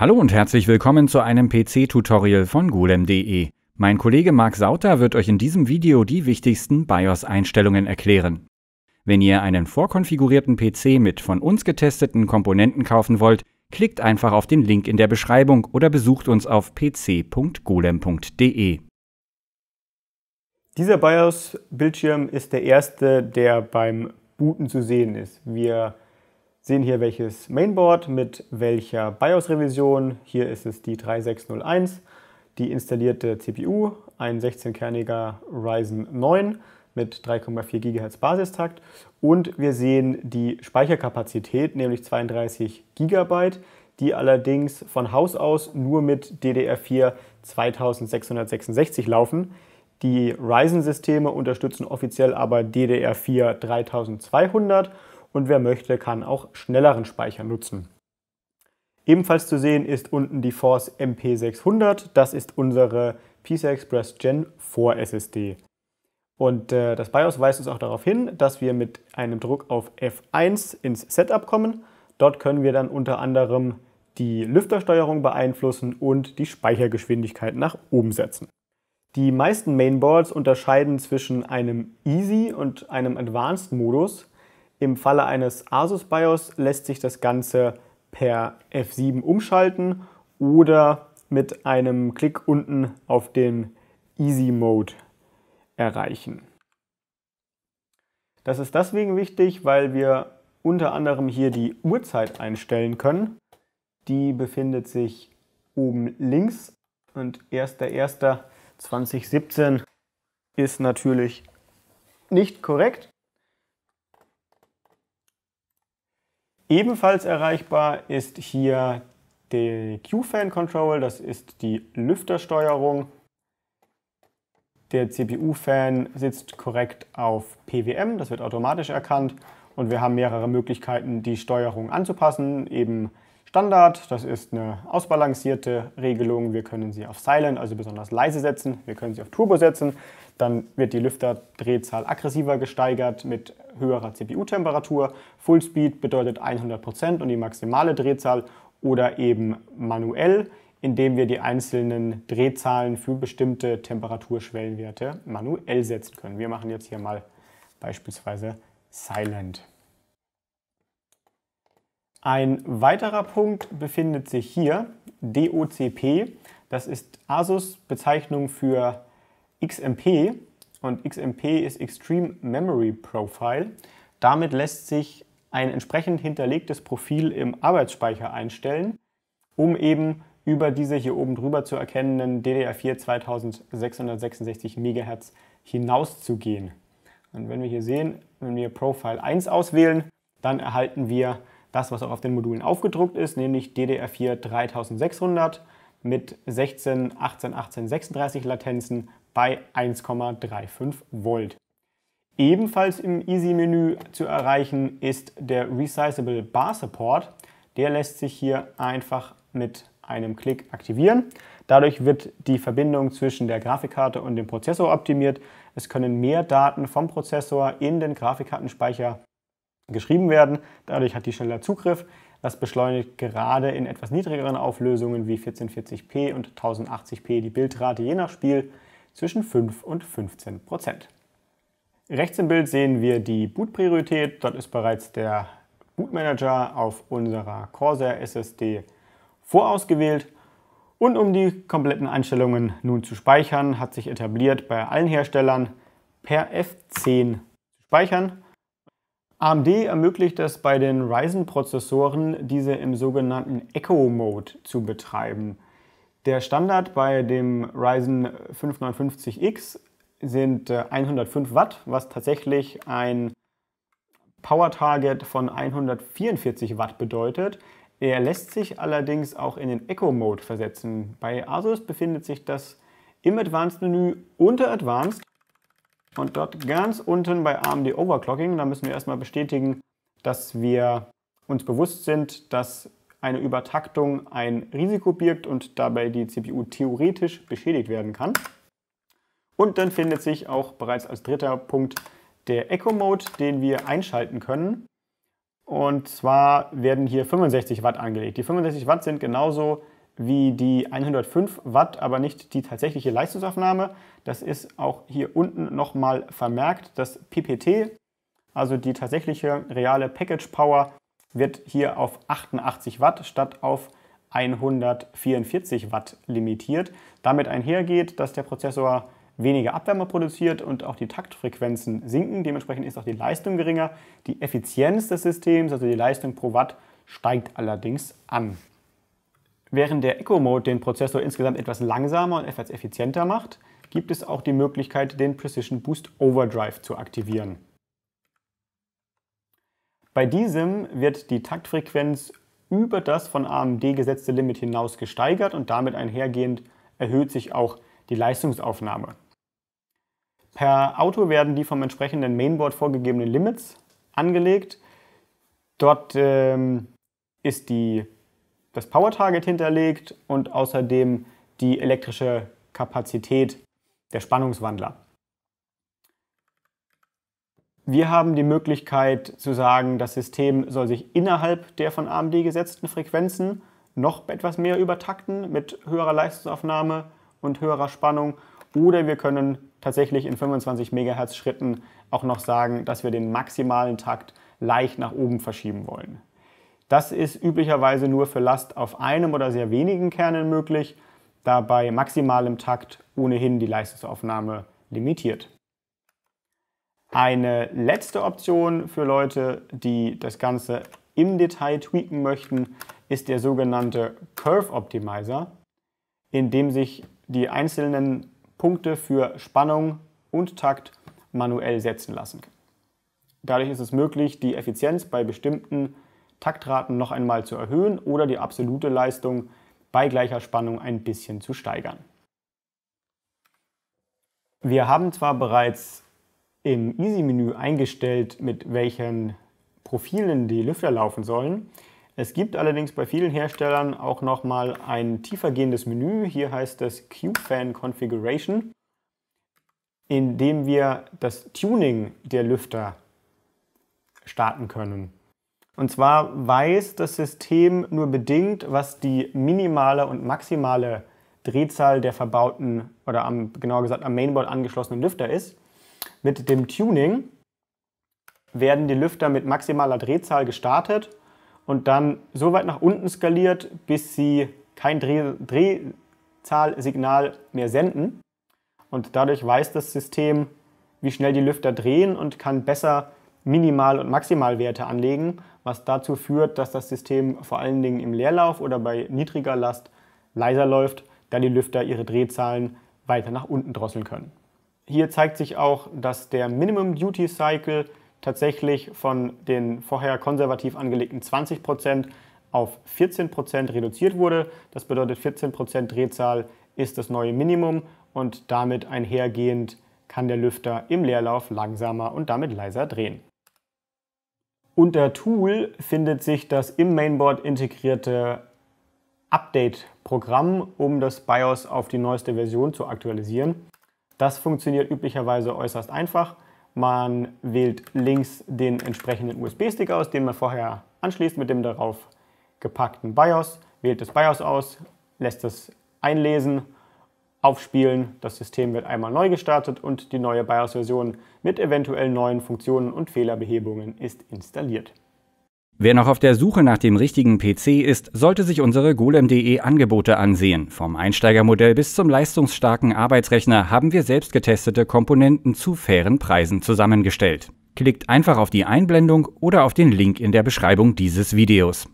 Hallo und herzlich willkommen zu einem PC-Tutorial von golem.de. Mein Kollege Marc Sauter wird euch in diesem Video die wichtigsten BIOS-Einstellungen erklären. Wenn ihr einen vorkonfigurierten PC mit von uns getesteten Komponenten kaufen wollt, klickt einfach auf den Link in der Beschreibung oder besucht uns auf pc.golem.de. Dieser BIOS-Bildschirm ist der erste, der beim Booten zu sehen ist. Wir sehen hier welches Mainboard mit welcher BIOS-Revision. Hier ist es die 3601, die installierte CPU, ein 16-kerniger Ryzen 9 mit 3,4 GHz Basistakt und wir sehen die Speicherkapazität, nämlich 32 GB, die allerdings von Haus aus nur mit DDR4 2666 laufen. Die Ryzen-Systeme unterstützen offiziell aber DDR4 3200 und wer möchte, kann auch schnelleren Speicher nutzen. Ebenfalls zu sehen ist unten die Force MP600, das ist unsere PCI Express Gen 4 SSD. Und äh, das BIOS weist uns auch darauf hin, dass wir mit einem Druck auf F1 ins Setup kommen. Dort können wir dann unter anderem die Lüftersteuerung beeinflussen und die Speichergeschwindigkeit nach oben setzen. Die meisten Mainboards unterscheiden zwischen einem Easy und einem Advanced Modus. Im Falle eines Asus BIOS lässt sich das Ganze per F7 umschalten oder mit einem Klick unten auf den Easy Mode erreichen. Das ist deswegen wichtig, weil wir unter anderem hier die Uhrzeit einstellen können. Die befindet sich oben links und 1.1.2017 ist natürlich nicht korrekt. Ebenfalls erreichbar ist hier der Q-Fan Control, das ist die Lüftersteuerung. Der CPU-Fan sitzt korrekt auf PWM, das wird automatisch erkannt. Und wir haben mehrere Möglichkeiten, die Steuerung anzupassen, eben Standard, das ist eine ausbalancierte Regelung. Wir können sie auf Silent, also besonders leise setzen. Wir können sie auf Turbo setzen. Dann wird die Lüfterdrehzahl aggressiver gesteigert mit höherer CPU-Temperatur. Full Speed bedeutet 100% und die maximale Drehzahl oder eben manuell, indem wir die einzelnen Drehzahlen für bestimmte Temperaturschwellenwerte manuell setzen können. Wir machen jetzt hier mal beispielsweise Silent. Ein weiterer Punkt befindet sich hier, DOCP. Das ist ASUS Bezeichnung für XMP und XMP ist Extreme Memory Profile. Damit lässt sich ein entsprechend hinterlegtes Profil im Arbeitsspeicher einstellen, um eben über diese hier oben drüber zu erkennenden DDR4 2666 MHz hinauszugehen. Und wenn wir hier sehen, wenn wir Profile 1 auswählen, dann erhalten wir das, was auch auf den Modulen aufgedruckt ist, nämlich DDR4 3600 mit 16, 18, 18, 36 Latenzen bei 1,35 Volt. Ebenfalls im Easy-Menü zu erreichen ist der Resizable Bar Support. Der lässt sich hier einfach mit einem Klick aktivieren. Dadurch wird die Verbindung zwischen der Grafikkarte und dem Prozessor optimiert. Es können mehr Daten vom Prozessor in den Grafikkartenspeicher geschrieben werden. Dadurch hat die schneller Zugriff. Das beschleunigt gerade in etwas niedrigeren Auflösungen wie 1440p und 1080p die Bildrate je nach Spiel zwischen 5 und 15 Prozent. Rechts im Bild sehen wir die Bootpriorität. Dort ist bereits der Bootmanager auf unserer Corsair SSD vorausgewählt. Und um die kompletten Einstellungen nun zu speichern, hat sich etabliert bei allen Herstellern per F10 zu speichern. AMD ermöglicht es bei den Ryzen-Prozessoren, diese im sogenannten Echo-Mode zu betreiben. Der Standard bei dem Ryzen 5950X sind 105 äh, Watt, was tatsächlich ein Power-Target von 144 Watt bedeutet. Er lässt sich allerdings auch in den Echo-Mode versetzen. Bei Asus befindet sich das im Advanced-Menü unter Advanced und dort ganz unten bei AMD Overclocking, da müssen wir erstmal bestätigen, dass wir uns bewusst sind, dass eine Übertaktung ein Risiko birgt und dabei die CPU theoretisch beschädigt werden kann. Und dann findet sich auch bereits als dritter Punkt der Echo Mode, den wir einschalten können. Und zwar werden hier 65 Watt angelegt. Die 65 Watt sind genauso wie die 105 Watt, aber nicht die tatsächliche Leistungsaufnahme. Das ist auch hier unten nochmal vermerkt. Das PPT, also die tatsächliche reale Package Power, wird hier auf 88 Watt statt auf 144 Watt limitiert. Damit einhergeht, dass der Prozessor weniger Abwärme produziert und auch die Taktfrequenzen sinken. Dementsprechend ist auch die Leistung geringer. Die Effizienz des Systems, also die Leistung pro Watt, steigt allerdings an. Während der Echo mode den Prozessor insgesamt etwas langsamer und etwas effizienter macht, gibt es auch die Möglichkeit, den Precision Boost Overdrive zu aktivieren. Bei diesem wird die Taktfrequenz über das von AMD gesetzte Limit hinaus gesteigert und damit einhergehend erhöht sich auch die Leistungsaufnahme. Per Auto werden die vom entsprechenden Mainboard vorgegebenen Limits angelegt. Dort ähm, ist die das Power Target hinterlegt und außerdem die elektrische Kapazität der Spannungswandler. Wir haben die Möglichkeit zu sagen, das System soll sich innerhalb der von AMD gesetzten Frequenzen noch etwas mehr übertakten mit höherer Leistungsaufnahme und höherer Spannung. Oder wir können tatsächlich in 25 MHz Schritten auch noch sagen, dass wir den maximalen Takt leicht nach oben verschieben wollen. Das ist üblicherweise nur für Last auf einem oder sehr wenigen Kernen möglich, da bei maximalem Takt ohnehin die Leistungsaufnahme limitiert. Eine letzte Option für Leute, die das Ganze im Detail tweaken möchten, ist der sogenannte Curve Optimizer, in dem sich die einzelnen Punkte für Spannung und Takt manuell setzen lassen. Dadurch ist es möglich, die Effizienz bei bestimmten Taktraten noch einmal zu erhöhen oder die absolute Leistung bei gleicher Spannung ein bisschen zu steigern. Wir haben zwar bereits im Easy-Menü eingestellt, mit welchen Profilen die Lüfter laufen sollen. Es gibt allerdings bei vielen Herstellern auch nochmal ein tiefergehendes Menü. Hier heißt es Q-Fan Configuration, in dem wir das Tuning der Lüfter starten können. Und zwar weiß das System nur bedingt, was die minimale und maximale Drehzahl der verbauten oder am, genauer gesagt am Mainboard angeschlossenen Lüfter ist. Mit dem Tuning werden die Lüfter mit maximaler Drehzahl gestartet und dann so weit nach unten skaliert, bis sie kein Dreh Drehzahlsignal mehr senden. Und dadurch weiß das System, wie schnell die Lüfter drehen und kann besser Minimal- und Maximalwerte anlegen was dazu führt, dass das System vor allen Dingen im Leerlauf oder bei niedriger Last leiser läuft, da die Lüfter ihre Drehzahlen weiter nach unten drosseln können. Hier zeigt sich auch, dass der Minimum Duty Cycle tatsächlich von den vorher konservativ angelegten 20% auf 14% reduziert wurde. Das bedeutet 14% Drehzahl ist das neue Minimum und damit einhergehend kann der Lüfter im Leerlauf langsamer und damit leiser drehen. Unter Tool findet sich das im Mainboard integrierte Update-Programm, um das BIOS auf die neueste Version zu aktualisieren. Das funktioniert üblicherweise äußerst einfach. Man wählt links den entsprechenden USB-Stick aus, den man vorher anschließt mit dem darauf gepackten BIOS, wählt das BIOS aus, lässt es einlesen aufspielen. Das System wird einmal neu gestartet und die neue BIOS-Version mit eventuell neuen Funktionen und Fehlerbehebungen ist installiert. Wer noch auf der Suche nach dem richtigen PC ist, sollte sich unsere golem.de Angebote ansehen. Vom Einsteigermodell bis zum leistungsstarken Arbeitsrechner haben wir selbst getestete Komponenten zu fairen Preisen zusammengestellt. Klickt einfach auf die Einblendung oder auf den Link in der Beschreibung dieses Videos.